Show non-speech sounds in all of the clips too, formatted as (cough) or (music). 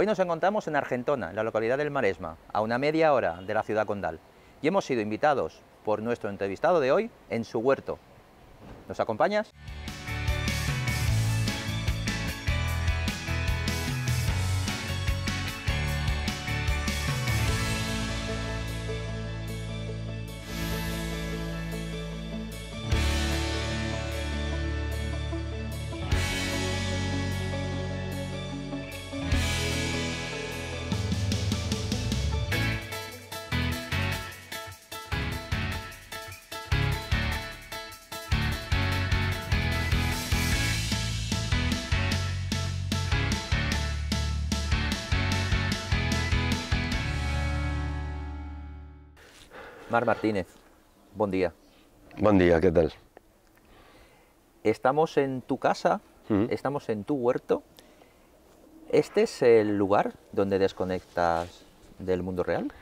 Hoy nos encontramos en Argentona, en la localidad del Maresma, a una media hora de la ciudad condal, y hemos sido invitados por nuestro entrevistado de hoy en su huerto. ¿Nos acompañas? Martínez, buen día. Buen día, ¿qué tal? Estamos en tu casa, estamos en tu huerto. ¿Este es el lugar donde desconectas del mundo real?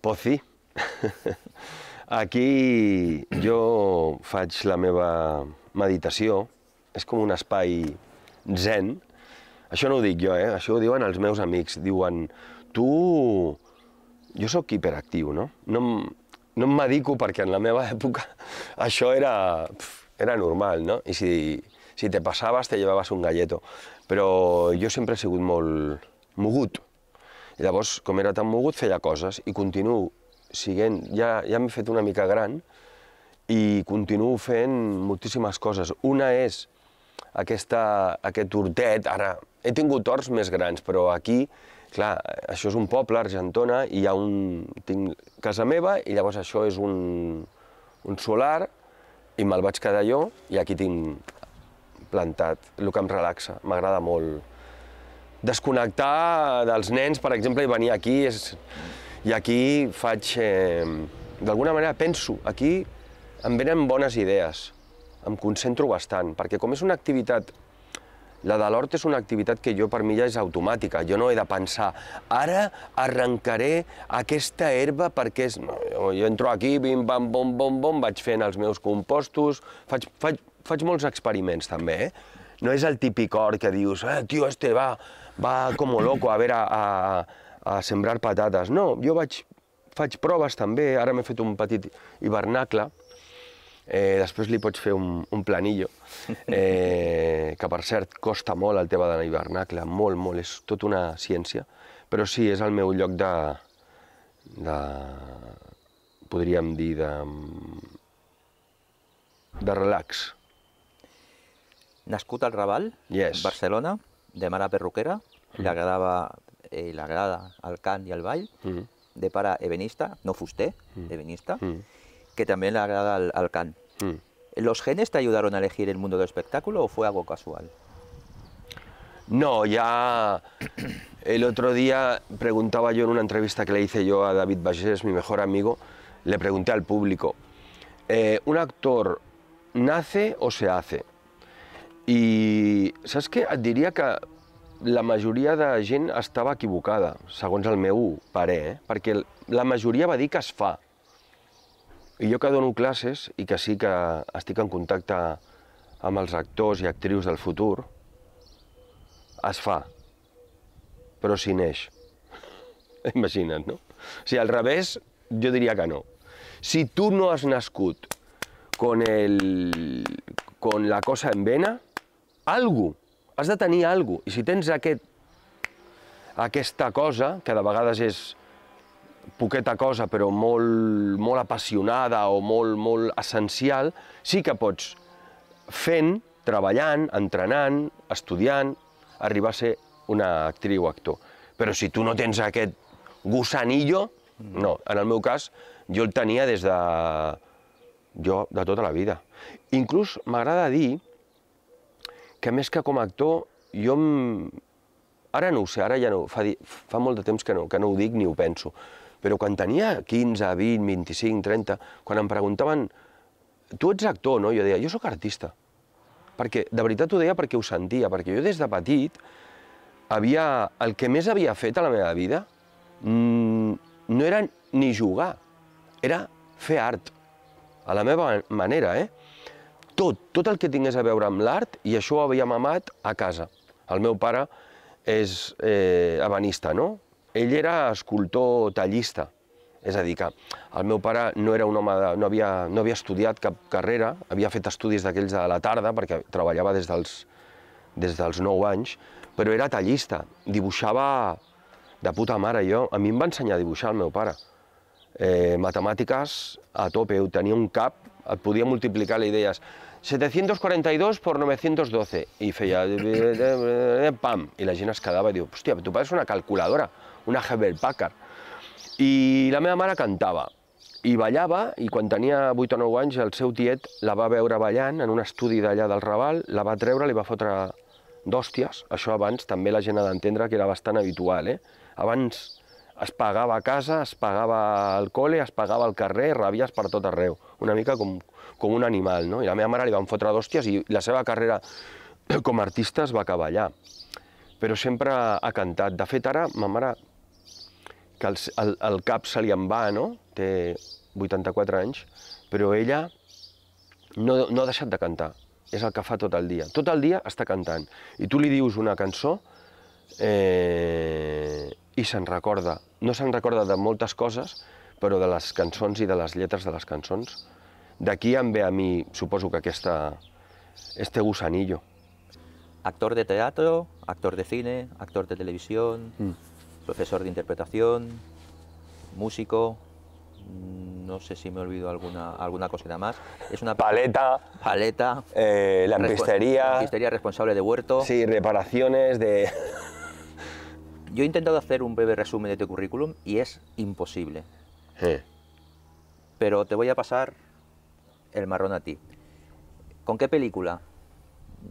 Pues (laughs) Aquí yo faig la meva meditació, es como un espai zen. Eso no digo yo, jo, eh? Eso lo diuen els meus amics. Diuen, tu... Jo sóc hiperactiu, no? no em- no em medico perquè en la meva època (laughs) això era, era normal, no? I si, si te passaves te llevaves un galleto. Però jo sempre he sigut molt mogut. I llavors, com era tan mogut, feia coses i continuo siguent... Ja, ja m'he fet una mica gran i continuo fent moltíssimes coses. Una és aquesta, aquest hortet, ara he tingut horts més grans, però aquí Clar, això és un poble, Argentona, i hi ha un... tinc casa meva i llavors això és un, un solar i me'l vaig quedar jo i aquí tinc plantat el que em relaxa, m'agrada molt. Desconnectar dels nens, per exemple, i venir aquí és... I aquí faig... Eh, D'alguna manera penso, aquí em venen bones idees, em concentro bastant, perquè com és una activitat la de l'hort és una activitat que jo per mi ja és automàtica. Jo no he de pensar, ara arrencaré aquesta herba perquè és... No, jo entro aquí, bim, bam, bom, bom, bom, vaig fent els meus compostos, faig, faig, faig molts experiments també, eh? No és el típic hort que dius, eh, tio, este va, va como loco a veure a, a, a sembrar patates. No, jo vaig, faig proves també, ara m'he fet un petit hivernacle, Eh, després li pots fer un, un planillo, (laughs) eh, que per cert costa molt el tema de la hivernacle, molt, molt, és tot una ciència, però sí, és el meu lloc de, de podríem dir, de, de relax. Nascut al Raval, yes. Barcelona, de mare perruquera, mm. li agradava eh, li agrada el cant i el ball, mm. de pare ebenista, no fuster, mm. ebenista, mm que también le agrada al, al hmm. ¿Los genes te ayudaron a elegir el mundo del espectáculo o fue algo casual? No, ya el otro día preguntaba yo en una entrevista que le hice yo a David es mi mejor amigo, le pregunté al público, eh, ¿un actor nace o se hace? Y, ¿sabes qué?, diría que la mayoría de gente estaba equivocada, según el meu eh? la mayoría va dir que es fa, I jo que dono classes i que sí que estic en contacte amb els actors i actrius del futur, es fa, però s'hi neix. (laughs) Imagina't, no? O sigui, al revés, jo diria que no. Si tu no has nascut con, el, con la cosa en vena, algú, has de tenir algú. I si tens aquest, aquesta cosa, que de vegades és poqueta cosa però molt, molt apassionada o molt, molt essencial, sí que pots fent, treballant, entrenant, estudiant, arribar a ser una actriu o actor. Però si tu no tens aquest gusanillo, no. En el meu cas, jo el tenia des de... jo, de tota la vida. Inclús m'agrada dir que més que com a actor, jo em... ara no ho sé, ara ja no, fa, fa molt de temps que no, que no ho dic ni ho penso, però quan tenia 15, 20, 25, 30, quan em preguntaven tu ets actor, no? Jo deia, jo sóc artista. Perquè, de veritat ho deia perquè ho sentia, perquè jo des de petit havia, el que més havia fet a la meva vida mmm, no era ni jugar, era fer art, a la meva manera, eh? Tot, tot el que tingués a veure amb l'art, i això ho havia mamat a casa. El meu pare és eh, abanista, no? ell era escultor tallista, és a dir, que el meu pare no era un home de, no, havia, no havia estudiat cap carrera, havia fet estudis d'aquells de la tarda, perquè treballava des dels, des dels 9 anys, però era tallista, dibuixava de puta mare. Jo, a mi em va ensenyar a dibuixar el meu pare. Eh, matemàtiques a tope, ho tenia un cap, et podia multiplicar les idees. 742 por 912, i feia... Eh, eh, eh, pam, i la gent es quedava i diu, hòstia, tu pares una calculadora una Hebel Packard. I la meva mare cantava i ballava i quan tenia 8 o 9 anys el seu tiet la va veure ballant en un estudi d'allà del Raval, la va treure, li va fotre d'hòsties, això abans també la gent ha d'entendre que era bastant habitual, eh? Abans es pagava a casa, es pagava al col·le, es pagava al carrer, rabies per tot arreu, una mica com, com un animal, no? I la meva mare li van fotre d'hòsties i la seva carrera com a artista es va acabar allà. Però sempre ha cantat. De fet, ara ma mare que el, el, el cap se li en va, no? Té 84 anys, però ella no, no ha deixat de cantar. És el que fa tot el dia. Tot el dia està cantant. I tu li dius una cançó eh, i se'n recorda. No se'n recorda de moltes coses, però de les cançons i de les lletres de les cançons. D'aquí em ve a mi, suposo que aquesta, este gusanillo. Actor de teatro, actor de cine, actor de televisión... Mm. profesor de interpretación, músico, mm, no sé si me olvido alguna, alguna cosita más. Es una paleta. Paleta. Eh, lampistería. Lampistería responsable de huerto. Sí, reparaciones de... (laughs) Yo he intentado hacer un breve resumen de tu currículum y es imposible. Sí. Pero te voy a pasar el marrón a ti. ¿Con qué película?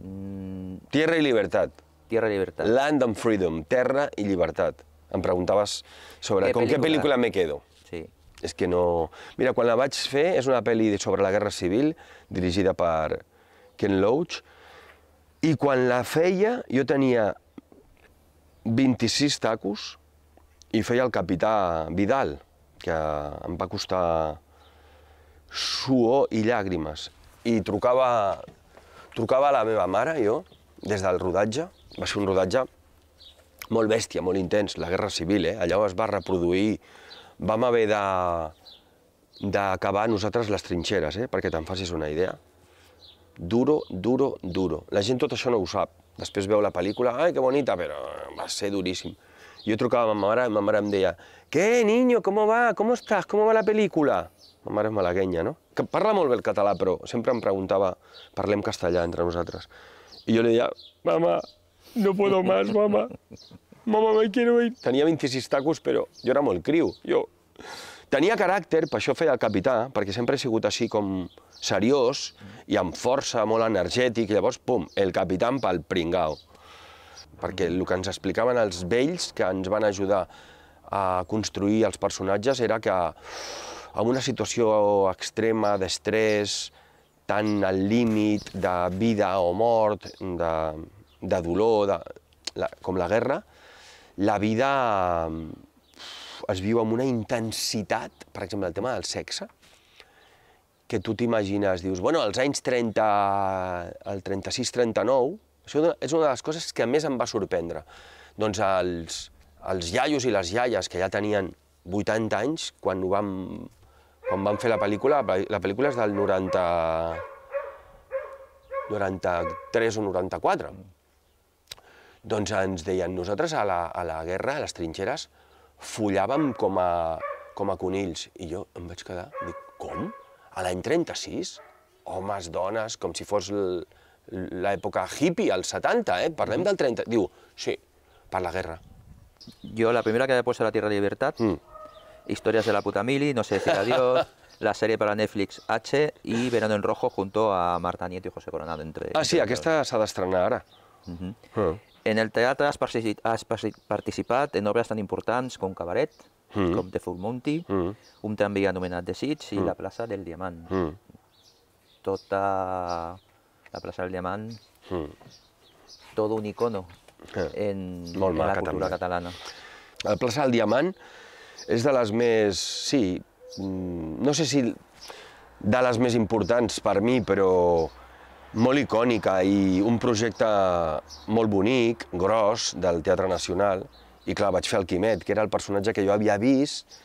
Mm. Tierra y Libertad. Tierra y Libertad. Land and Freedom, Tierra y Libertad. Em preguntaves sobre com què pel·lícula me quedo. Sí. És que no... Mira, quan la vaig fer, és una pel·li sobre la Guerra Civil, dirigida per Ken Loach, i quan la feia jo tenia 26 tacos i feia el capità Vidal, que em va costar suor i llàgrimes. I trucava, trucava a la meva mare, jo, des del rodatge, va ser un rodatge molt bèstia, molt intens, la Guerra Civil. Eh? Allà es va reproduir... Vam haver d'acabar nosaltres les trinxeres, eh? perquè te'n facis una idea. Duro, duro, duro. La gent tot això no ho sap. Després veu la pel·lícula, ai, que bonita, però eh, va ser duríssim. Jo trucava a ma mare, ma mare em deia, què, niño, com va, com estàs, com va la pel·lícula? Ma mare és malaguenya, no? Que parla molt bé el català, però sempre em preguntava, parlem castellà entre nosaltres. I jo li deia, mama, no puedo más, mamá. Mamá, me quiero ir. Tenia 26 tacos, però jo era molt criu. Jo tenia caràcter, per això feia el capità, perquè sempre he sigut així com seriós i amb força, molt energètic, i llavors, pum, el capità pel pringau. Perquè el que ens explicaven els vells que ens van ajudar a construir els personatges era que en una situació extrema d'estrès, tan al límit de vida o mort, de, de dolor, de, la, com la guerra, la vida mm, es viu amb una intensitat, per exemple, el tema del sexe, que tu t'imagines, dius, bueno, als anys 30, el 36-39, això és una de les coses que més em va sorprendre. Doncs els, els iaios i les iaies, que ja tenien 80 anys, quan, ho vam, quan vam fer la pel·lícula, la pel·lícula és del 90... 93 o 94. Doncs ens deien, nosaltres a la, a la guerra, a les trinxeres, follàvem com a, com a conills. I jo em vaig quedar, dic, com? A l'any 36? Homes, dones, com si fos l'època hippie, als 70, eh? Parlem del 30. Diu, sí, per la guerra. Jo, la primera que he posat a la Tierra de Libertat, mm. Històries de la puta mili, No sé la dios, (laughs) la sèrie per a Netflix H i Verano en Rojo junto a Marta Nieto i José Coronado. Entre, ah, sí, entre aquesta s'ha d'estrenar ara. Uh ah. -huh. uh. En el teatre has, has participat en obres tan importants com Cabaret, mm. com The Full Monty, mm. un també anomenat Desig i mm. la plaça del Diamant. Mm. Tota la plaça del Diamant, mm. tot un icono eh. en, Molt en la cultura també. catalana. La plaça del Diamant és de les més... sí, mm, no sé si de les més importants per mi, però molt icònica i un projecte molt bonic, gros, del Teatre Nacional. I clar, vaig fer el Quimet, que era el personatge que jo havia vist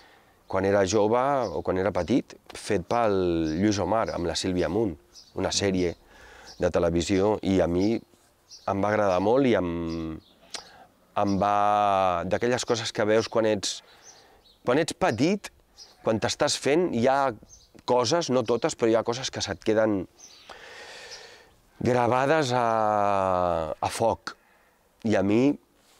quan era jove o quan era petit, fet pel Lluís Omar, amb la Sílvia Munt, una sèrie de televisió, i a mi em va agradar molt i em, em va... d'aquelles coses que veus quan ets, quan ets petit, quan t'estàs fent, hi ha coses, no totes, però hi ha coses que se't queden gravades a, a foc. I a mi,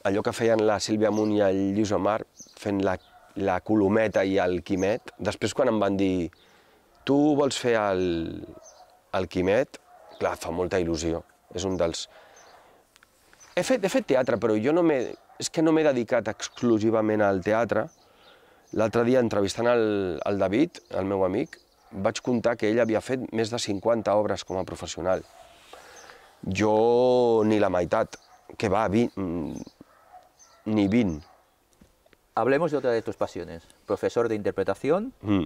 allò que feien la Sílvia Munt i el Lluís Omar, fent la, la Colometa i el Quimet, després quan em van dir tu vols fer el, el Quimet, clar, fa molta il·lusió. És un dels... He fet, he fet teatre, però jo no m'he... És que no m'he dedicat exclusivament al teatre. L'altre dia, entrevistant el, el David, el meu amic, vaig contar que ell havia fet més de 50 obres com a professional. Yo ni la mitad, que va, mm, ni vin Hablemos de otra de tus pasiones, profesor de interpretación. Mm.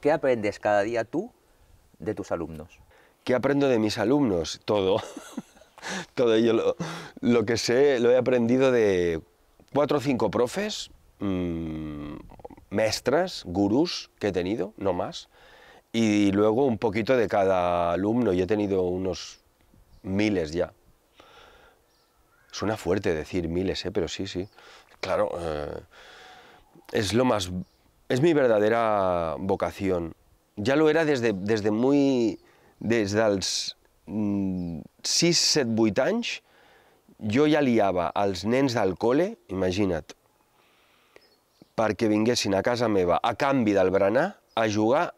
¿Qué aprendes cada día tú de tus alumnos? ¿Qué aprendo de mis alumnos? Todo. (laughs) Todo ello. Lo, que sé lo he aprendido de cuatro o cinco profes, mm, maestras, gurús que he tenido, no más. Y luego un poquito de cada alumno. Yo he tenido unos miles ya. Suena fuerte decir miles, ¿eh? pero sí, sí. Claro, eh, es lo más... Es mi verdadera vocación. Ya lo era desde muy... desde el 6, 7, 8 yo ya liaba liava als nens del cole, imagina't, que vinguessin a casa va a canvi del Brana a jugar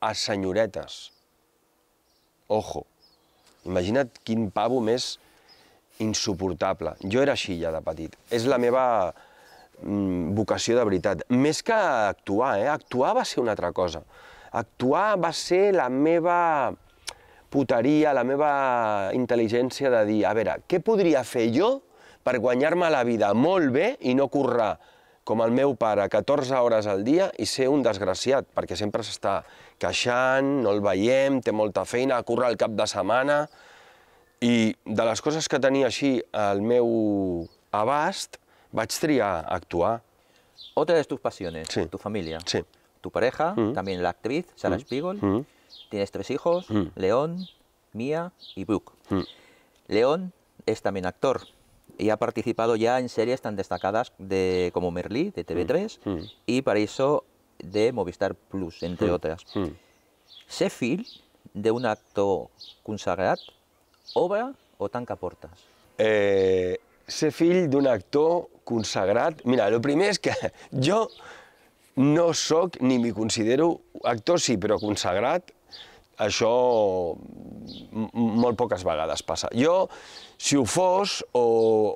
a senyoretes. Ojo. Imagina't quin pavo més insuportable. Jo era així ja de petit. És la meva mm, vocació de veritat. Més que actuar, eh? Actuar va ser una altra cosa. Actuar va ser la meva puteria, la meva intel·ligència de dir, a veure, què podria fer jo per guanyar-me la vida molt bé i no currar com el meu pare 14 hores al dia i ser un desgraciat, perquè sempre s'està queixant, no el veiem, molta feina, curra el cap de setmana... I de les coses que tenia així al meu abast, vaig triar actuar. Otra de tus pasiones, tu familia. Tu pareja, mm. también la actriz, Sara mm. Spiegel. Mm. Tienes tres hijos, León, Mia y Brooke. León es también actor y ha participado ya en series tan destacadas de, como Merlí, de TV3, y Paraíso de Movistar Plus, entre mm. otras. Mm. Sheffield, de un acto consagrat, obra o tanca portes? Eh, ser fill d'un actor consagrat... Mira, el primer és que (laughs) jo no sóc ni m'hi considero... Actor sí, però consagrat, això molt poques vegades passa. Jo, si ho fos o,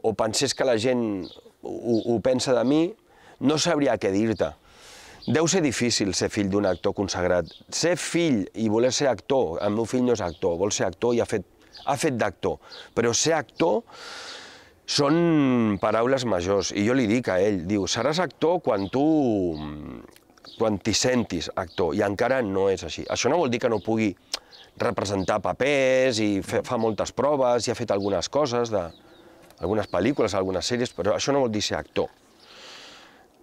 o pensés que la gent ho, ho pensa de mi, no sabria què dir-te Deu ser difícil ser fill d'un actor consagrat. Ser fill i voler ser actor, el meu fill no és actor, vol ser actor i ha fet, ha fet d'actor, però ser actor són paraules majors, i jo li dic a ell, diu, seràs actor quan tu quan t'hi sentis actor, i encara no és així. Això no vol dir que no pugui representar papers i fer, fa moltes proves i ha fet algunes coses, de, algunes pel·lícules, algunes sèries, però això no vol dir ser actor.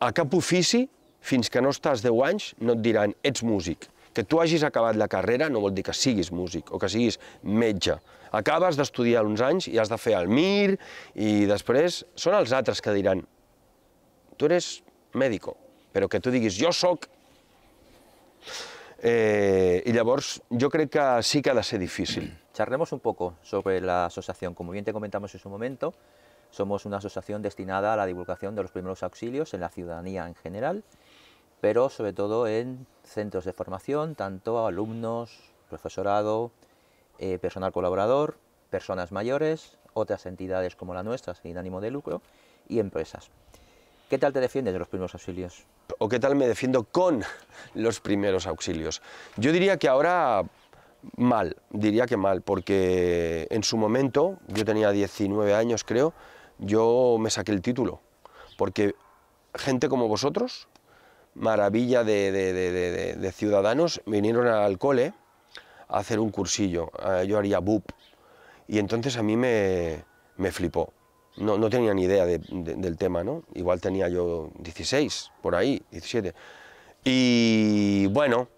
A cap ofici fins que no estás 10 anys no et diran ets músic. Que tú hagis acabado la carrera no vol a que siguis músic o que siguis Acabas de estudiar un anys y has de fer el MIR y después son els altres que dirán, tú eres médico, pero que tú digas, yo soy. Eh, y llavors yo creo que sí que ha ser difícil. (clears throat) Charlemos un poco sobre la asociación. Como bien te comentamos en su momento, somos una asociación destinada a la divulgación de los primeros auxilios en la ciudadanía en general pero sobre todo en centros de formación, tanto alumnos, profesorado, eh, personal colaborador, personas mayores, otras entidades como la nuestra, sin ánimo de lucro, y empresas. ¿Qué tal te defiendes de los primeros auxilios? ¿O qué tal me defiendo con los primeros auxilios? Yo diría que ahora mal, diría que mal, porque en su momento, yo tenía 19 años creo, yo me saqué el título, porque gente como vosotros maravilla de, ciudadanos vinieron al cole a hacer un cursillo. Eh, yo haría BUP. Y entonces a mí me, me flipó. No, no, tenía ni idea del tema, ¿no? Igual tenía yo 16, por ahí, 17. Y bueno,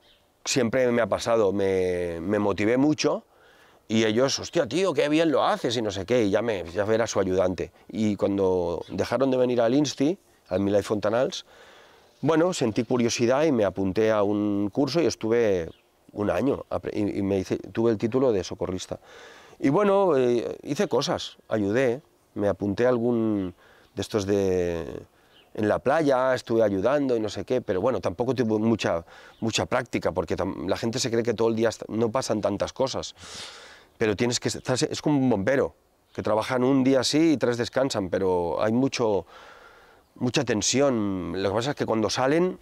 siempre me ha pasado, me, motivé mucho. Y ellos, hostia, tío, qué bien lo haces y no sé qué, y ya, me, ya era su ayudante. Y cuando dejaron de venir al Insti, al Milay Fontanals, bueno, sentí curiosidad y me apunté a un curso y estuve un año y, tuve el título de socorrista. Y bueno, eh, hice cosas, ayudé, me apunté a algún de estos de en la playa, estuve ayudando y no sé qué, pero bueno, tampoco tuve mucha, mucha práctica porque la gente se cree que todo el día no pasan tantas cosas, pero tienes que es como un bombero, que trabajan un día así y tres descansan, pero hay mucho mucha tensión. Lo que pasa es que cuando salen,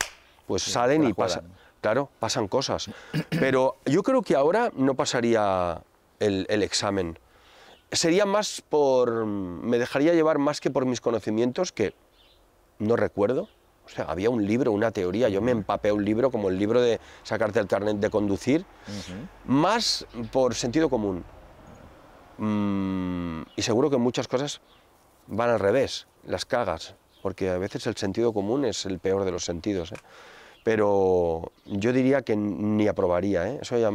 pues salen y pasan. Claro, pasan cosas. (clears throat) Pero yo creo que ahora no pasaría el, examen. Sería más por. Me dejaría llevar más que por mis conocimientos, que no recuerdo. O sea, había un libro, una teoría. Yo me mm. empapé un libro, como el libro de sacarte el carnet de conducir, más por sentido común. Mm, y seguro que muchas cosas van al revés, las cagas porque a veces el sentido común es el peor de los sentidos. ¿eh? Pero yo diría que ni aprobaría, ¿eh? eso ya...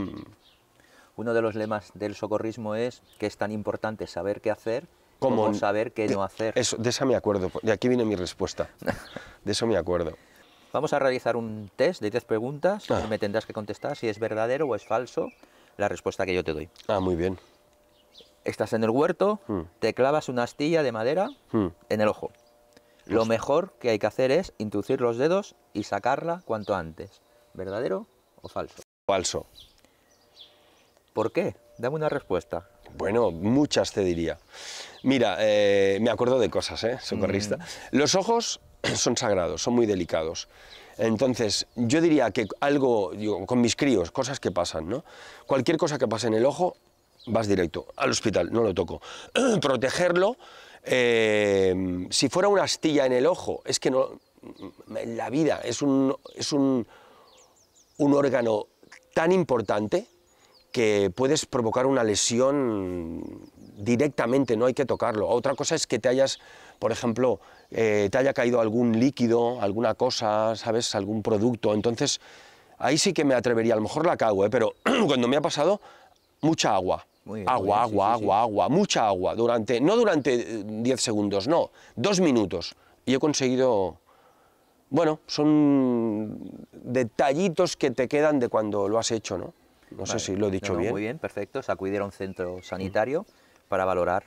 Uno de los lemas del socorrismo es que es tan importante saber qué hacer como, saber qué no hacer. Eso, de esa me acuerdo, de aquí viene mi respuesta, de eso me acuerdo. Vamos a realizar un test de 10 preguntas ah. me tendrás que contestar si es verdadero o es falso la respuesta que yo te doy. Ah, muy bien. Estás en el huerto, mm. te clavas una astilla de madera mm. en el ojo. Lo mejor que hay que hacer es introducir los dedos y sacarla cuanto antes. ¿Verdadero o falso? Falso. ¿Por qué? Dame una respuesta. Bueno, muchas te diría. Mira, eh, me acuerdo de cosas, ¿eh? Socorrista. Mm. Los ojos (clears throat) son sagrados, son muy delicados. Entonces, yo diría que algo, digo, con mis críos, cosas que pasan, ¿no? Cualquier cosa que pase en el ojo, vas directo al hospital, no lo toco. (clears throat) Protegerlo Em, si fuera una astilla en el ojo, es que no, la vida es un, es un, órgano tan importante que puedes provocar una lesión directamente, no hay que tocarlo. Otra cosa es que te hayas, por ejemplo, eh, te haya caído algún líquido, alguna cosa, ¿sabes? Algún producto. Entonces, ahí sí que me atrevería, a lo mejor la cago, ¿eh? pero (clears throat) cuando me ha pasado, mucha agua agua, agua, agua, agua, mucha agua, durante, no durante 10 eh, segundos, no, dos minutos. Y he conseguido, bueno, son detallitos que te quedan de cuando lo has hecho, ¿no? No sé si lo he dicho bien. Muy bien, perfecto, se a un centro mm. sanitario para valorar.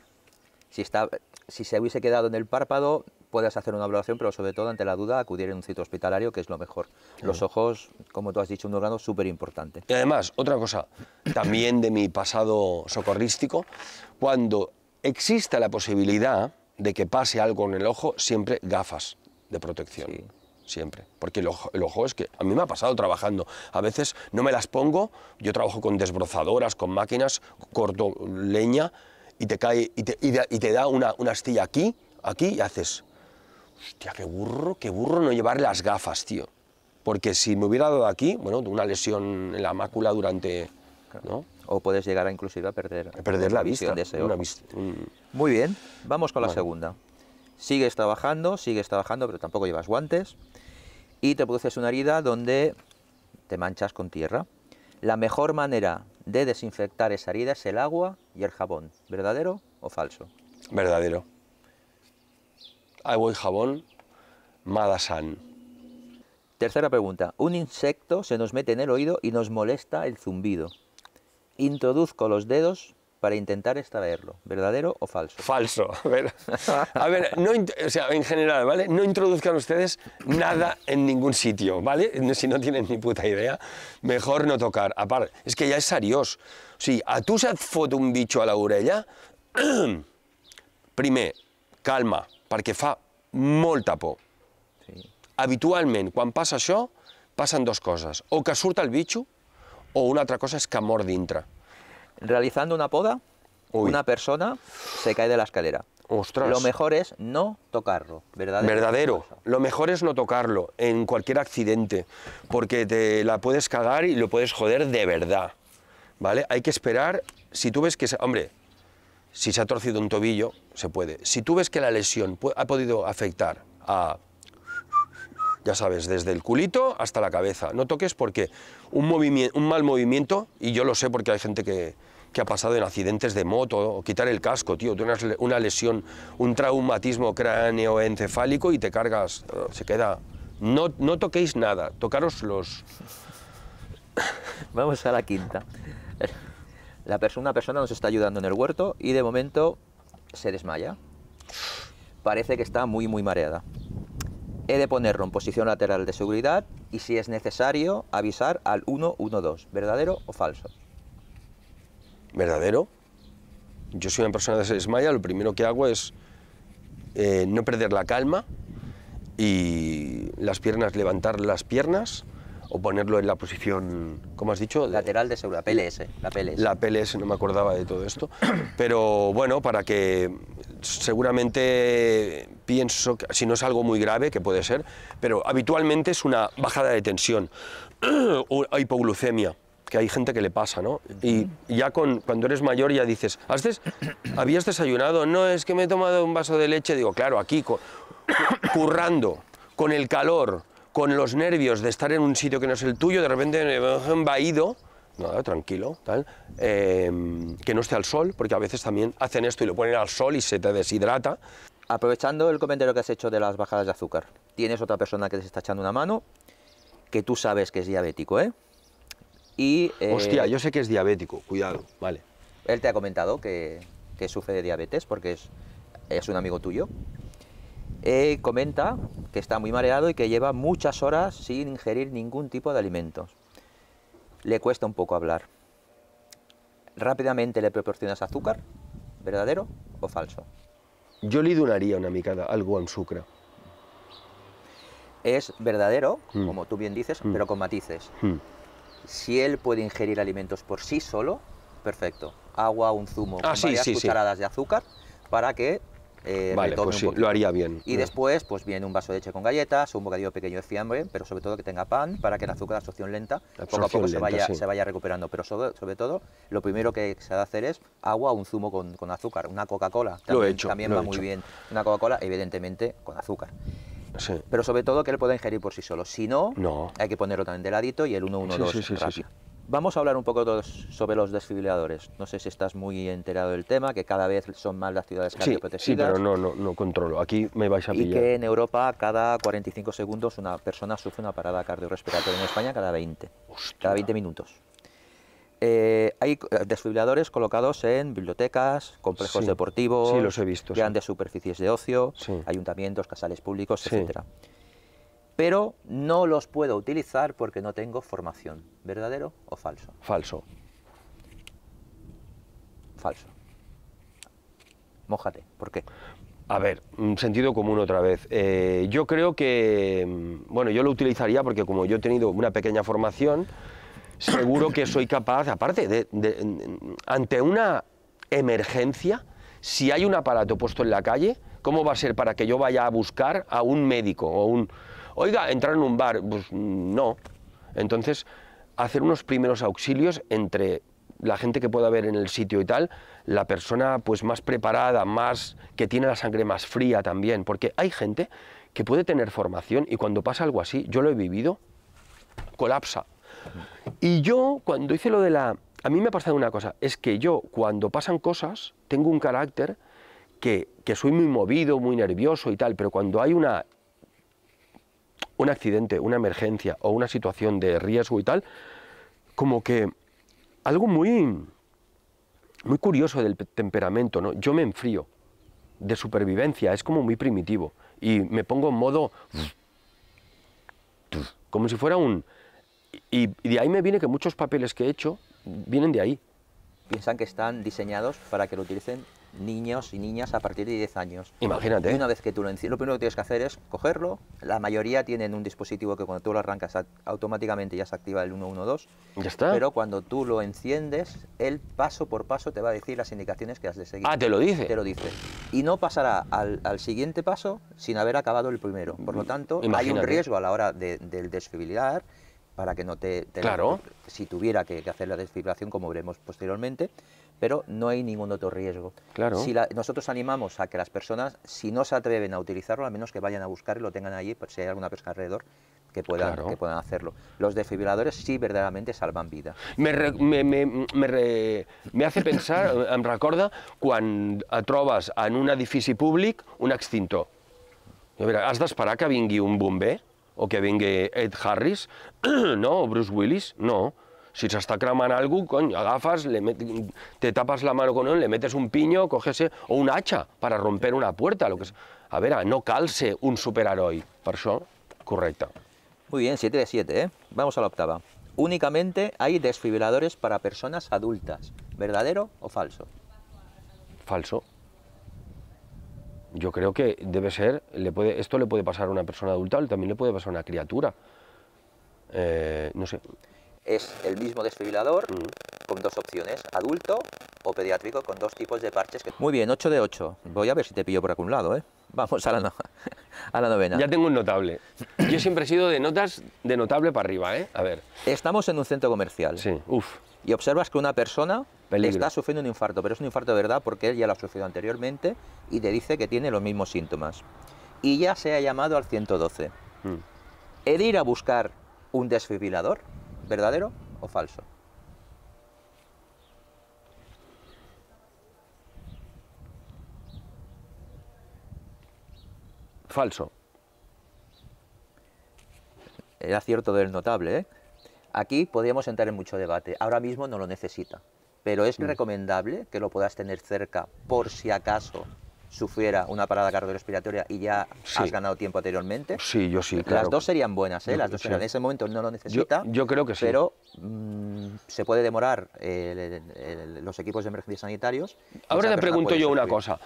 Si, está, si se hubiese quedado en el párpado, puedes hacer una evaluación, pero sobre todo, ante la duda, acudir en un sitio hospitalario, que es lo mejor. Los ojos, como tú has dicho, un órgano súper importante. Y además, otra cosa, también de mi pasado socorrístico, cuando exista la posibilidad de que pase algo en el ojo, siempre gafas de protección. siempre. Porque el ojo, es que a mí me ha pasado trabajando. A veces no me las pongo, yo trabajo con desbrozadoras, con máquinas, corto leña y te cae y te, da una, una astilla aquí, aquí y haces Hostia, qué burro, qué burro no llevar las gafas, tío. Porque si me hubiera dado aquí, bueno, una lesión en la mácula durante... ¿no? O puedes llegar a, inclusive a perder, perder la vista. Muy bien, vamos con la segunda. Sigues trabajando, sigues trabajando, pero tampoco llevas guantes. Y te produces una herida donde te manchas con tierra. La mejor manera de desinfectar esa herida es el agua y el jabón. ¿Verdadero o falso? Verdadero agua y jabón, Madasan. Tercera pregunta. Un insecto se nos mete en el oído y nos molesta el zumbido. Introduzco los dedos para intentar extraerlo. ¿Verdadero o falso? Falso. A ver, o sea, en general, ¿vale? No introduzcan ustedes nada en ningún sitio, ¿vale? Si no tienen ni puta idea, mejor no tocar. Aparte, es que ya es arios. Si a tú se ha un bicho a la oreja? (clears throat) primer, calma, porque fa molta por. Habitualmente, Habitualment, pasa passa pasan dos cosas, O que surta el bicho o una otra cosa es que mor intra. Realizando una poda, una persona se cae de la escalera. Ostras. Lo mejor es no tocarlo, ¿verdad? Verdadero. Lo mejor es no tocarlo en cualquier accidente, porque te la puedes cagar y lo puedes joder de verdad, ¿vale? Hay que esperar, si tú ves que... Hombre, si se ha torcido un tobillo, se puede. Si tú ves que la lesión ha podido afectar a, ya sabes, desde el culito hasta la cabeza, no toques porque un, movimiento, un mal movimiento, y yo lo sé porque hay gente que, que ha pasado en accidentes de moto, o quitar el casco, tío, tienes una lesión, un traumatismo cráneoencefálico y te cargas, eh, se queda. No, no toquéis nada, tocaros los... Vamos a la quinta persona, una persona nos está ayudando en el huerto y de momento se desmaya. Parece que está muy, muy mareada. He de ponerlo en posición lateral de seguridad y si es necesario avisar al 112. ¿Verdadero o falso? ¿Verdadero? Yo soy una persona que se desmaya, lo primero que hago es eh, no perder la calma y las piernas, levantar las piernas o ponerlo en la posición, ¿cómo has dicho? Lateral de seguridad PLS, la PLS. La PLS, no me acordaba de todo esto. (clears throat) Pero bueno, para que seguramente pienso, que, si no es algo muy grave, que puede ser, pero habitualmente es una bajada de tensión (clears throat) o hipoglucemia que hay gente que le pasa, ¿no? Y ya con, cuando eres mayor ya dices, (coughs) ¿habías desayunado? No, es que me he tomado un vaso de leche. Digo, claro, aquí, (coughs) currando, con el calor, con los nervios de estar en un sitio que no es el tuyo, de repente eh, vaído, nada, tranquilo, tal, eh, que no esté al sol, porque a veces también hacen esto y lo ponen al sol y se te deshidrata. Aprovechando el comentario que has hecho de las bajadas de azúcar, tienes otra persona que te está echando una mano, que tú sabes que es diabético, ¿eh? Y, eh, Hostia, yo sé que es diabético, cuidado, vale. Él te ha comentado que, que sufre de diabetes porque es, es un amigo tuyo. E comenta que está muy mareado y que lleva muchas horas sin ingerir ningún tipo de alimentos. Le cuesta un poco hablar. Rápidamente le proporcionas azúcar, verdadero o falso? yo le duraría una micada, algo en sucre. Es verdadero, mm. como tú bien dices, mm. pero con matices. Mm. Si él puede ingerir alimentos por sí solo, perfecto. Agua, un zumo, ah, cucharadas de azúcar para que eh, vale, pues lo haría bien. Y mm. después, pues viene un vaso de leche con galletas, un bocadillo pequeño de fiambre, pero sobre todo que tenga pan para que el azúcar, de absorción lenta, poco a poco se, vaya, se vaya recuperando. Pero sobre, todo, lo primero que se ha de hacer es agua o un zumo con, azúcar. Una Coca-Cola también, va muy bien. Una Coca-Cola, evidentemente, con azúcar. Pero sobre todo que él pueda ingerir por sí solo. Si no, no, hay que ponerlo también de ladito y el 1-1-2 rápido. Vamos a hablar un poco sobre los desfibriladores. No sé si estás muy enterado del tema, que cada vez son más las ciudades cardioprotegidas. Sí, sí pero no, no, no, controlo. Aquí me vais a pillar. Y que en Europa cada 45 segundos una persona sufre una parada cardiorrespiratoria. En España cada 20. Cada 20 minutos. Eh, hay desfibriladores colocados en bibliotecas, complejos deportivos, grandes superficies de ocio, ayuntamientos, casales públicos, etcétera pero no los puedo utilizar porque no tengo formación. ¿Verdadero o falso? Falso. Falso. Mójate, ¿por qué? A ver, mm, sentido común otra vez. Eh, yo creo que, mm, bueno, yo lo utilizaría porque como yo he tenido una pequeña formación, seguro que soy capaz, aparte, de, mm, ante una emergencia, si hay un aparato puesto en la calle, ¿cómo va a ser para que yo vaya a buscar a un médico o un Oiga, entrar en un bar, pues no. Entonces, hacer unos primeros auxilios entre la gente que pueda haber en el sitio y tal, la persona pues más preparada, más que tiene la sangre más fría también, porque hay gente que puede tener formación y cuando pasa algo así, yo lo he vivido, colapsa. Y yo cuando hice lo de la a mí me ha pasado una cosa, es que yo cuando pasan cosas tengo un carácter que, que soy muy movido, muy nervioso y tal, pero cuando hay una un accidente, una emergencia o una situación de riesgo y tal, como que algo muy, muy curioso del temperamento, ¿no? Yo me enfrío de supervivencia, es como muy primitivo y me pongo en modo como si fuera un y de ahí me viene que muchos papeles que he hecho vienen de ahí. Piensan que están diseñados para que lo utilicen niños y niñas a partir de 10 años. Imagínate. una vez que tú lo enciendes, lo primero que tienes que hacer es cogerlo. La mayoría tienen un dispositivo que cuando tú lo arrancas automáticamente ya se activa el 112. Ya está. Pero cuando tú lo enciendes, él paso por paso te va a decir las indicaciones que has de seguir. Ah, te lo dice. Te lo dice. Y no pasará al, siguiente paso sin haber acabado el primero. Por lo mm, tanto, hay un riesgo a la hora de, del desfibrilar para que no te... si tuviera que, hacer la desfibrilación, como veremos posteriormente, pero no hay ningún otro riesgo. Claro. Si nosotros animamos a que las personas, si no se atreven a utilizarlo, al menos que vayan a buscar y lo tengan allí, si hay alguna persona alrededor, que puedan, que puedan hacerlo. Los desfibriladores sí verdaderamente salvan vida. Me, hace pensar, (laughs) me em recorda, cuando en un edificio público un extintor. A veure, has que vingui un bomber o que venga Ed Harris, (clears throat) no, o Bruce Willis, no. Si se cramando algo coño, gafas le te tapas la mano con él, le metes un piño, coges... o un hacha para romper una puerta. Lo que es. A ver, no calce un superhéroe, por eso, correcto. Muy bien, 7 de 7, ¿eh? Vamos a la octava. Únicamente hay desfibriladores para personas adultas. ¿Verdadero o falso? Falso yo creo que debe ser, le puede, esto le puede pasar a una persona adulta, o también le puede pasar a una criatura. Eh, no sé. Es el mismo desfibrilador mm. con dos opciones, adulto o pediátrico, con dos tipos de parches. Muy bien, 8 de 8. Voy a ver si te pillo por algún lado, ¿eh? Vamos a la, (laughs) a la novena. Ya tengo un notable. Yo siempre he sido de notas de notable para arriba, ¿eh? A ver. Estamos en un centro comercial. Sí, uff y observas que una persona está sufriendo un infarto, pero es un infarto de verdad porque él ya lo ha sufrido anteriormente y te dice que tiene los mismos síntomas. Y ya se ha llamado al 112. He hmm. de ir a buscar un desfibrilador, verdadero o falso. Falso. Era cierto del notable, ¿eh? Aquí podríamos entrar en mucho debate. Ahora mismo no lo necesita, pero es mm. recomendable que lo puedas tener cerca por si acaso sufriera una parada cardiorrespiratoria y ya has ganado tiempo anteriormente. Sí, yo sí. Las dos serían buenas, ¿eh? Las dos serían. En ese momento no lo necesita. Yo, creo que sí. Pero mm, se puede demorar los equipos de emergencia sanitarios. Ahora le pregunto yo una cosa,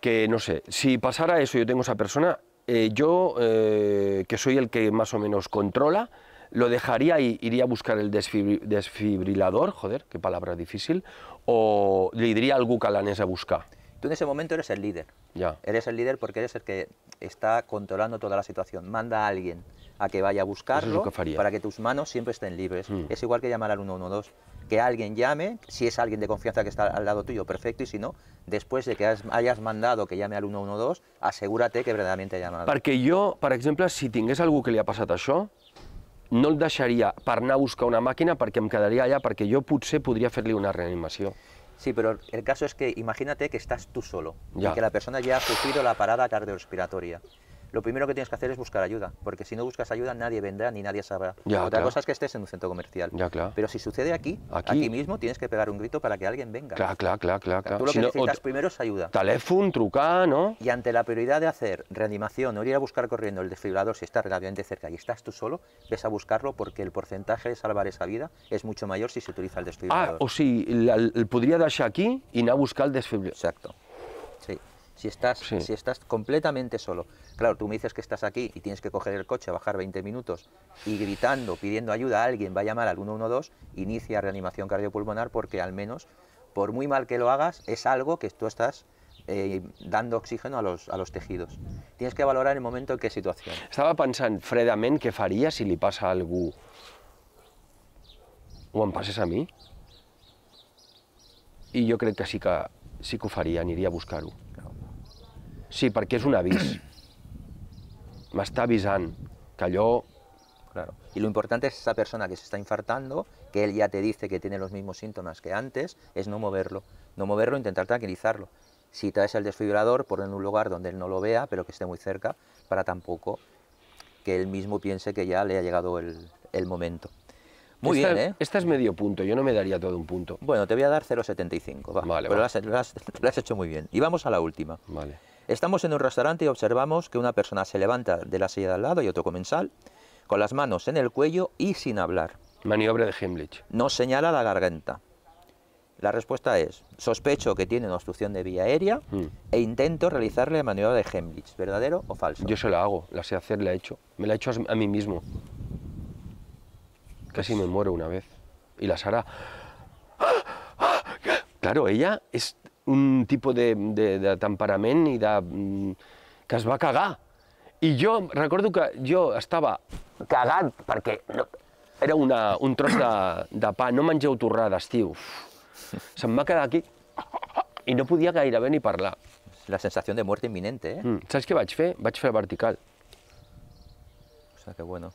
que no sé, si pasara eso, yo tengo esa persona, eh, yo eh, que soy el que más o menos controla, lo dejaría y iría a buscar el desfibrilador, joder, qué palabra difícil, o le diría al gucalanés a buscar. Tú en ese momento eres el líder. Ya. Eres el líder porque eres el que está controlando toda la situación. Manda a alguien a que vaya a buscarlo para que tus manos siempre estén libres. Hmm. Es igual que llamar al 112. Que alguien llame, si es alguien de confianza que está al lado tuyo, perfecto, y si no, después de que hayas mandado que llame al 112, asegúrate que verdaderamente ha llamado. yo yo, por ejemplo, si tienes algo que le ha pasado a això, no lo deixaria para buscar una máquina, porque me quedaría allá, porque yo, potser podria una reanimación. Sí, pero el caso es que imagínate que estás tú solo ya. que la persona ya ha sufrido la parada cardiorrespiratoria lo primero que tienes que hacer es buscar ayuda, porque si no buscas ayuda nadie vendrá ni nadie sabrá. Otra cosa es que estés en un centro comercial. Pero si sucede aquí, aquí, mismo tienes que pegar un grito para que alguien venga. Claro, claro, claro. claro, claro. Tú lo que necesitas primero es ayuda. Teléfono, trucar, ¿no? Y ante la prioridad de hacer reanimación o ir a buscar corriendo el desfibrilador si está relativamente cerca y estás tú solo, ves a buscarlo porque el porcentaje de salvar esa vida es mucho mayor si se utiliza el ah, desfibrilador. Ah, o si podría darse aquí y no buscar el desfibrilador. Exacto. Si estás, si estás completamente solo. Claro, tú me dices que estás aquí y tienes que coger el coche, bajar 20 minutos y gritando, pidiendo ayuda a alguien, va a llamar al 112, inicia reanimación cardiopulmonar porque al menos, por muy mal que lo hagas, es algo que tú estás eh, dando oxígeno a los, a los tejidos. Tienes que valorar el momento en qué situación. Estaba pensando fredamente qué haría si le pasa algo o me pases a mí. Y yo creo que sí que, sí que iría a buscar Sí, porque es un avís. (clears throat) M'està avisant que Claro. Y lo importante es esa persona que se está infartando, que él ya te dice que tiene los mismos síntomas que antes, es no moverlo. No moverlo, intentar tranquilizarlo. Si traes el desfibrilador, ponlo en un lugar donde él no lo vea, pero que esté muy cerca, para tampoco que él mismo piense que ya le ha llegado el, momento. Muy bien, ¿eh? Esta es medio punto, yo no me daría todo un punto. Bueno, te voy a dar 0,75, Vale, pero vale. (laughs) lo, has, hecho muy bien. Y vamos a la última. Vale. Estamos en un restaurante y observamos que una persona se levanta de la silla de al lado y otro comensal, con las manos en el cuello y sin hablar. Maniobra de Heimlich. Nos señala la garganta. La respuesta es, sospecho que tiene una obstrucción de vía aérea hmm. e intento realizarle la maniobra de Heimlich, ¿verdadero o falso? Yo se la hago, la sé hacer, la he hecho. Me la he hecho a mí mismo. Casi me muero una vez. Y la Sara... ¡Ah! ¡Ah! Claro, ella es un tipus de, de, de temperament i de... Mm, que es va cagar. I jo recordo que jo estava cagat perquè no, era una, un tros de, de pa, no mengeu torrades, tio. Se'm va quedar aquí i no podia gairebé ni parlar. La sensació de mort imminente, eh? Mm. Saps què vaig fer? Vaig fer vertical. O sea, que bueno.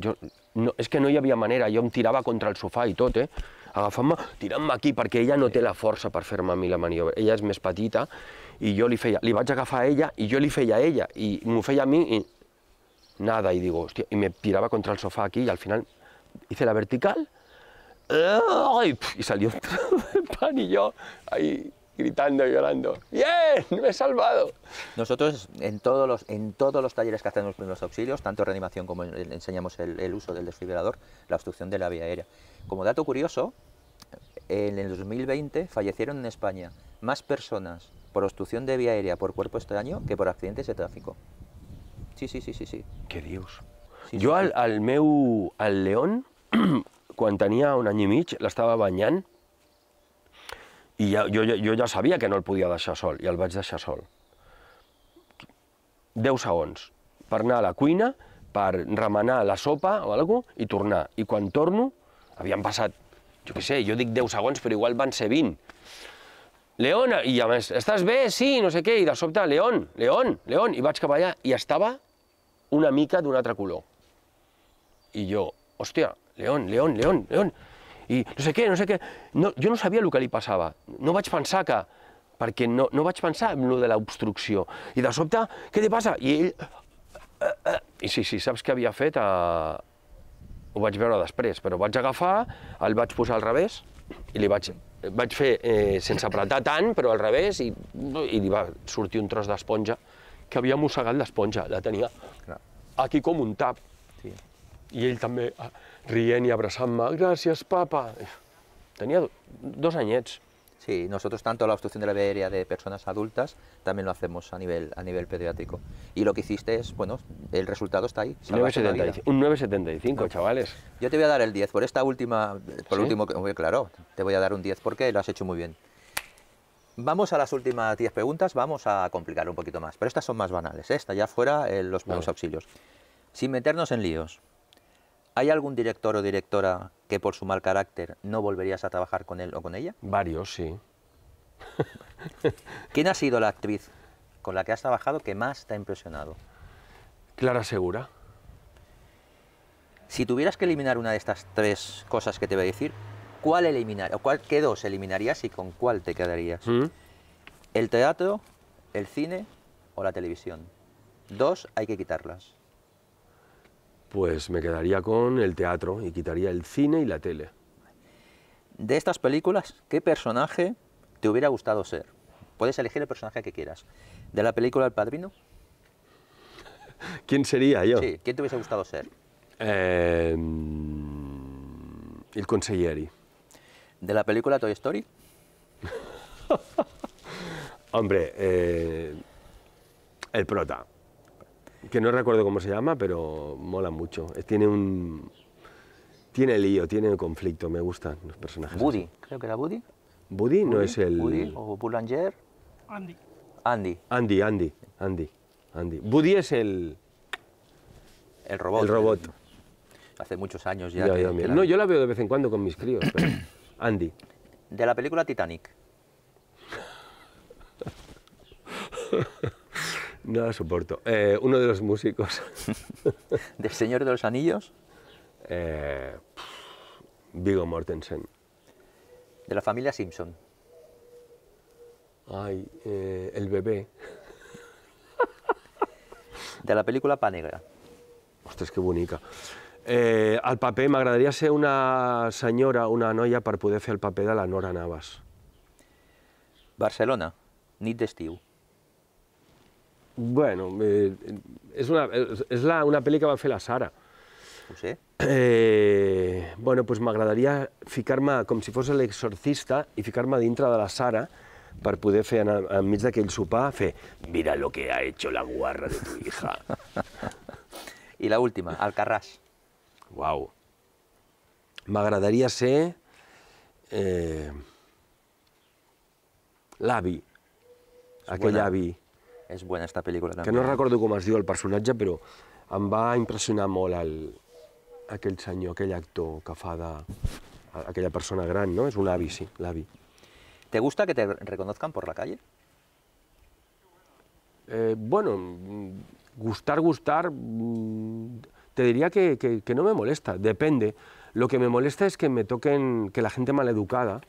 Jo, no, és que no hi havia manera, jo em tirava contra el sofà i tot, eh? agafant-me, aquí, porque ella no te la fuerza para hacerme a mí la maniobra. Ella es más espatita y yo le feia, li vaig a ella, y yo le feia a ella, y me feia a mí y nada, y digo, hostia, y me tiraba contra el sofá aquí, y al final hice la vertical, y salió (laughs) pan, y yo, ahí, gritando, y llorando. ¡Bien! ¡Me he salvado! Nosotros en todos los, en todos los talleres que hacemos primeros auxilios, tanto reanimación como enseñamos el, uso del desfibrilador, la obstrucción de la vía aérea. Como dato curioso, en el 2020 fallecieron en España más personas por obstrucción de vía aérea por cuerpo extraño este que por accidentes de tráfico. Sí, sí, sí, sí, sí. ¡Qué Dios! Yo al, al meu, al León, cuando (clears throat) tenía un y medio, la estaba bañando, I ja, jo, jo ja sabia que no el podia deixar sol, i el vaig deixar sol. 10 segons per anar a la cuina, per remenar la sopa o alguna cosa, i tornar. I quan torno, havien passat, jo què sé, jo dic 10 segons, però igual van ser 20. León, i a més, estàs bé? Sí, no sé què, i de sobte, León, León, León, i vaig cap allà, i estava una mica d'un altre color. I jo, hòstia, León, León, León, León, i no sé què, no sé què... No, jo no sabia el que li passava, no vaig pensar que... perquè no, no vaig pensar en lo de l'obstrucció. I de sobte, què li passa? I ell... Eh, eh, eh. I sí, sí, saps què havia fet? Eh, ho vaig veure després, però vaig agafar, el vaig posar al revés i li vaig, vaig fer eh, sense apretar tant, però al revés, i, i li va sortir un tros d'esponja que havia mossegat l'esponja, la tenia aquí com un tap. Sí. I ell també... Ah, Ríen y abrazan más. Gracias, papa. Tenía dos añets. Sí, nosotros tanto la obstrucción de la vía de personas adultas también lo hacemos a nivel, a nivel pediátrico. Y lo que hiciste es, bueno, el resultado está ahí. un 9,75, chavales. Yo te voy a dar el 10 por esta última, por ¿Sí? último, claro, te voy a dar un 10 porque lo has hecho muy bien. Vamos a las últimas 10 preguntas, vamos a complicar un poquito más, pero estas son más banales, ¿eh? esta ya fuera eh, los primeros auxilios. Sin meternos en líos, ¿Hay algún director o directora que por su mal carácter no volverías a trabajar con él o con ella? Varios, sí. (laughs) ¿Quién ha sido la actriz con la que has trabajado que más te ha impresionado? Clara Segura. Si tuvieras que eliminar una de estas tres cosas que te voy a decir, ¿cuál eliminar, o cuál, qué dos eliminarías y con cuál te quedarías? ¿Mm? ¿El teatro, el cine o la televisión? Dos hay que quitarlas. Pues me quedaría con el teatro y quitaría el cine y la tele. De estas películas, ¿qué personaje te hubiera gustado ser? Puedes elegir el personaje que quieras. ¿De la película El Padrino? ¿Quién sería yo? Sí, ¿quién te hubiese gustado ser? Eh, el Consiglieri. ¿De la película Toy Story? (laughs) Hombre, eh, el prota que no recuerdo cómo se llama, pero mola mucho. Tiene un... Tiene el lío, tiene el conflicto, me gustan los personajes. ¿Buddy? creo que era Woody. ¿Buddy? no es el... o Boulanger. Andy. Andy. Andy, Andy, Andy, Andy. es el... El robot. El robot. Hace muchos años ya. No, yo la veo de vez en cuando con mis críos. (coughs) Andy. De la película Titanic. (laughs) No la soporto. Eh, uno de los músicos. (laughs) ¿Del Señor de los Anillos? Eh, Vigo Mortensen. ¿De la familia Simpson? Ay, eh, el bebé. (laughs) ¿De la película Panegra? Ostras, qué bonita. Eh, ¿Al al Me agradaría ser una señora, una noya para poder hacer el papel de la Nora Navas. Barcelona, nit bueno, eh, es, una, es la, una que va hacer la Sara. Sí? sé. Eh, bueno, pues me agradaría ficarme como si el exorcista y ficar de entrada de la Sara para poder hacer en, enmig d'aquell sopar, fer «Mira lo que ha hecho la guarra de tu hija». Y (laughs) la última, Wow. Me agradaría ser... Eh, l'avi, aquell avi es buena esta película también. Que no eh? recuerdo cómo has diu el personaje, pero me em va a impresionar el, aquel senyor, aquel actor que aquella persona gran, no? Es un avi, sí, l'avi. ¿Te gusta que te reconozcan por la calle? Eh, bueno, gustar, gustar, te diría que, que, no me molesta, depende. Lo que me molesta es que me toquen, que la gente maleducada,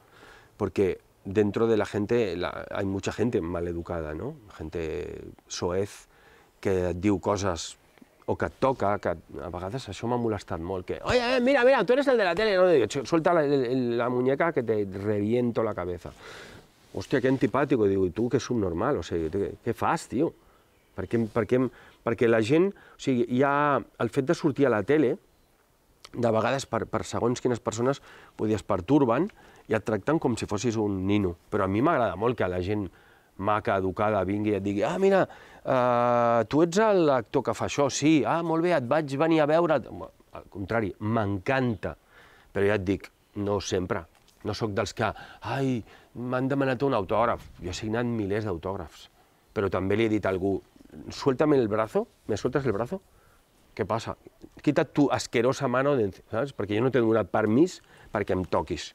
porque dentro de la gente la, hay mucha gente maleducada, no? Gente soez que diu coses o que et toca, que a vegades això m'ha molestat molt, que, oye, eh, mira, mira, tu eres el de la tele, no, digo, suelta la, la, muñeca que te reviento la cabeza. Hòstia, que antipàtico, digo, i tu, que subnormal, o sigui, què, què fas, tio? Perquè, perquè, perquè la gent, o sigui, ja el fet de sortir a la tele, de vegades per, per segons quines persones, podies es perturben, i et tracten com si fossis un nino. Però a mi m'agrada molt que la gent maca, educada, vingui i et digui ah, mira, uh, tu ets l'actor que fa això, sí, ah, molt bé, et vaig venir a veure... Al contrari, m'encanta. Però ja et dic, no sempre. No sóc dels que, ai, m'han demanat un autògraf. Jo he signat milers d'autògrafs. Però també li he dit a algú, suéltame el brazo, me sueltas el brazo, què passa? Quita't tu asquerosa mano, saps? Perquè jo no t'he donat permís perquè em toquis.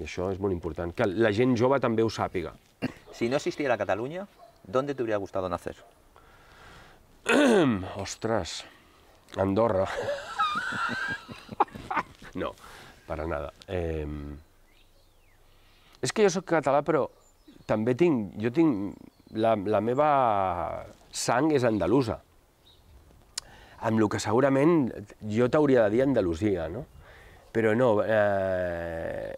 I això és molt important, que la gent jove també ho sàpiga. Si no existiera Catalunya, ¿dónde te hubiera gustado nacer? (clears throat) Ostras, Andorra. (laughs) no, para nada. Eh... És que jo sóc català, però també tinc... Jo tinc... La, la meva sang és andalusa. Amb el que segurament jo t'hauria de dir Andalusia, no? Però no, eh,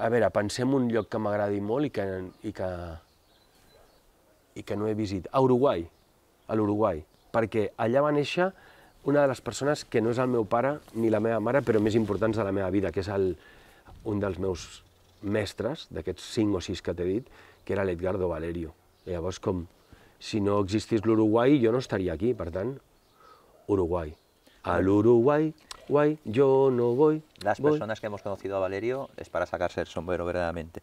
a veure, pensem un lloc que m'agradi molt i que, i, que, i que no he visitat. A Uruguai, a l'Uruguai, perquè allà va néixer una de les persones que no és el meu pare ni la meva mare, però més importants de la meva vida, que és el, un dels meus mestres, d'aquests cinc o sis que t'he dit, que era l'Edgardo Valerio. I llavors, com si no existís l'Uruguai, jo no estaria aquí, per tant, Uruguai. A l'Uruguai guay, yo no voy. Las personas que hemos conocido a Valerio es para sacarse el sombrero verdaderamente.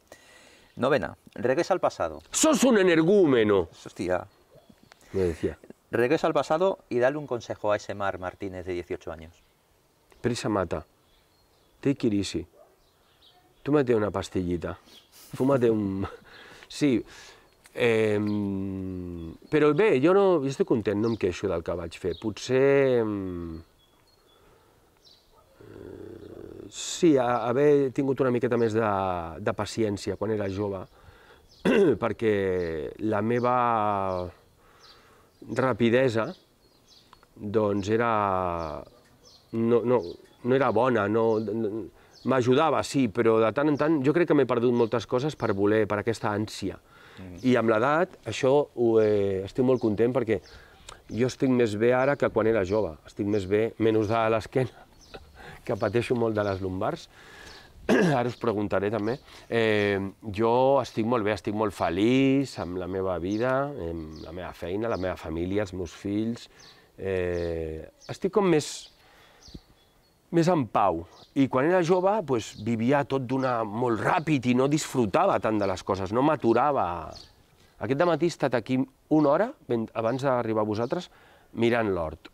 Novena, regresa al pasado. ¡Sos un energúmeno! Hostia. Me decía. Regresa al pasado y dale un consejo a ese Mar Martínez de 18 años. Prisa mata. Te it tú Tómate una pastillita. Fúmate un... Sí. Em, pero ve yo no, estoy contento de em que del que em, sí, a, haver tingut una miqueta més de, de paciència quan era jove, (clears throat) perquè la meva rapidesa doncs era... No, no, no era bona, no, no m'ajudava, sí, però de tant en tant jo crec que m'he perdut moltes coses per voler, per aquesta ànsia. Mm. I amb l'edat això ho he, eh, estic molt content perquè jo estic més bé ara que quan era jove, estic més bé, menys de l'esquena, que pateixo molt de les lumbars, (clears throat) ara us preguntaré també, eh, jo estic molt bé, estic molt feliç amb la meva vida, amb la meva feina, la meva família, els meus fills, eh, estic com més, més en pau. I quan era jove pues, doncs, vivia tot d'una molt ràpid i no disfrutava tant de les coses, no m'aturava. Aquest matí he estat aquí una hora, ben, abans d'arribar a vosaltres, mirant l'hort.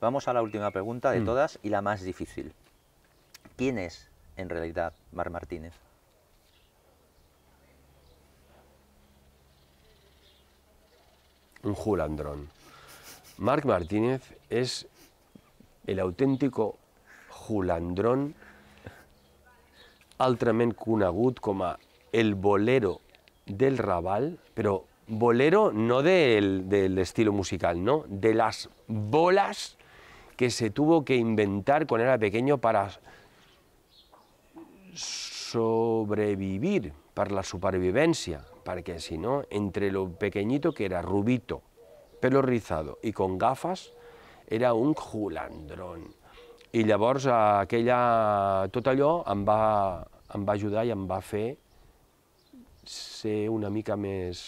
Vamos a la última pregunta de mm. todas y la más difícil. ¿Quién es en realidad Marc Martínez? Un julandrón. Marc Martínez es el auténtico julandrón, altrament conegut com el bolero del Raval, pero bolero no del, del estilo musical, no, de las bolas que se tuvo que inventar cuando era pequeño para sobrevivir, para la supervivencia, porque si no, entre lo pequeñito que era rubito, pelo rizado y con gafas, era un julandrón. I llavors aquella, tot allò em va, em va ajudar i em va fer ser una mica més,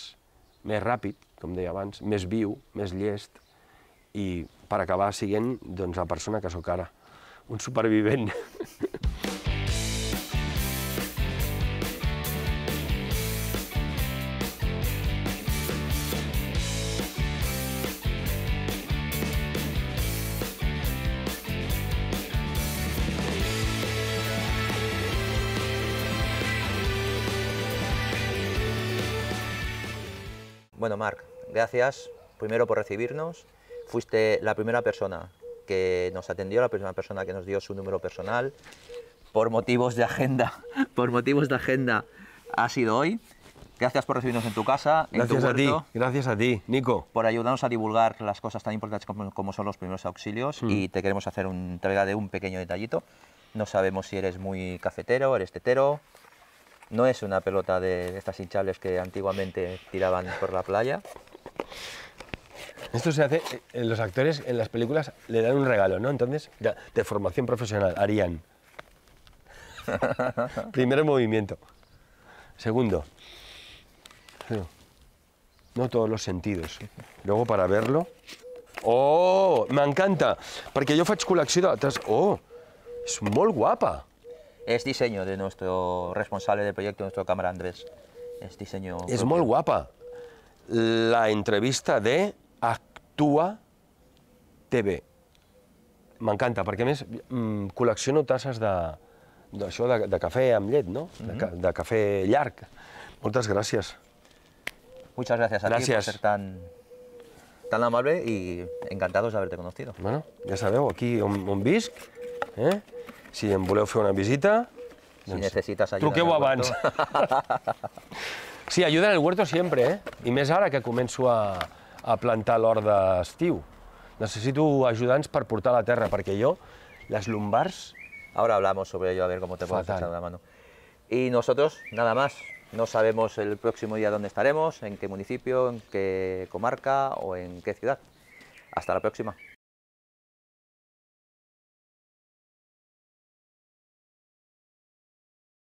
més ràpid, com deia abans, més viu, més llest i para acabar siguen de la persona que sóc cara un superviviente. Bueno, Marc, gracias primero por recibirnos fuiste la primera persona que nos atendió, la primera persona que nos dio su número personal. Por motivos de agenda, (laughs) por motivos de agenda ha sido hoy. Gracias por recibirnos en tu casa. Gracias en tu a ti, gracias a ti, Nico. Por ayudarnos a divulgar las cosas tan importantes como, son los primeros auxilios mm. y te queremos hacer un entrega de un pequeño detallito. No sabemos si eres muy cafetero, eres tetero. No es una pelota de estas hinchables que antiguamente tiraban por la playa. Esto se hace, eh, los actores en las películas le dan un regalo, ¿no? Entonces, de formación profesional, harían. (laughs) Primer movimiento. Segundo. No todos los sentidos. Luego para verlo. ¡Oh! Me encanta! Porque yo faig sido atrás. ¡Oh! Es muy guapa! Es diseño de nuestro responsable del proyecto, nuestro cámara Andrés. Es diseño... Es muy guapa. La entrevista de Tua TV. M'encanta, perquè a més mm, col·lecciono tasses de, d'això de, de cafè amb llet, no? Mm -hmm. de, mhm. de cafè llarg. Moltes gràcies. Muchas gracias a gracias. ti por ser tan, tan amable y encantados de haberte conocido. Bueno, ya sabeu, aquí on, on visc, eh? si em voleu fer una visita... Si doncs, necessites ajuda truqueu abans. (laughs) sí, ajuda en el huerto sempre, eh? I més ara que començo a, a plantar l'hort d'estiu. Necessito ajudants per portar la terra, perquè yo las lumbars... Ahora hablamos sobre ello, a ver cómo te puedo echar la mano. Y nosotros, nada más, no sabemos el próximo día dónde estaremos, en qué municipio, en qué comarca o en qué ciudad. Hasta la próxima.